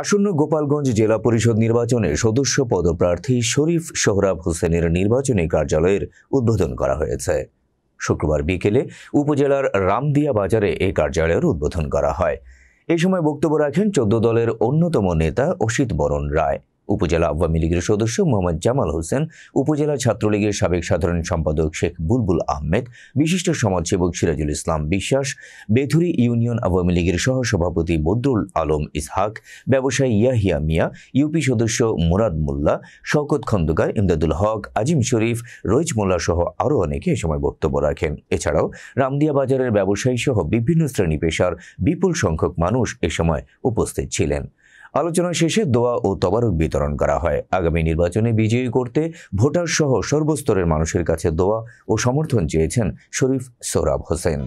আসন্ন গোপালগঞ্জ জেলা পরিষদ নির্বাচনে সদস্য পদপ্রার্থী শরীফ সোহরাব হোসেনের নির্বাচনী কার্যালয়ের উদ্বোধন করা হয়েছে শুক্রবার বিকেলে উপজেলার রামদিয়া বাজারে এই কার্যালয়ের উদ্বোধন করা হয় এ সময় বক্তব্য রাখেন চোদ্দ দলের অন্যতম নেতা অসিত বরণ রায় উপজেলা আওয়ামী লীগের সদস্য মোহাম্মদ জামাল হোসেন উপজেলা ছাত্রলীগের সাবেক সাধারণ সম্পাদক শেখ বুলবুল আহমেদ বিশিষ্ট সমাজসেবক সিরাজুল ইসলাম বিশ্বাস বেথুরি ইউনিয়ন আওয়ামী লীগের সহসভাপতি বদরুল আলম ইসহাক ব্যবসায়ী ইয়াহিয়া মিয়া ইউপি সদস্য মুরাদ মোল্লা শওকত খন্দকার ইমদাদুল হক আজিম শরীফ রইজ মোল্লা সহ আরও অনেকে এ সময় বক্তব্য রাখেন এছাড়াও রামদিয়া বাজারের ব্যবসায়ী সহ বিভিন্ন শ্রেণী পেশার বিপুল সংখ্যক মানুষ এ সময় উপস্থিত ছিলেন আলোচনা শেষে দোয়া ও তবারক বিতরণ করা হয় আগামী নির্বাচনে বিজয়ী করতে ভোটার সহ সর্বস্তরের মানুষের কাছে দোয়া ও সমর্থন চেয়েছেন শরীফ সৌরভ হোসেন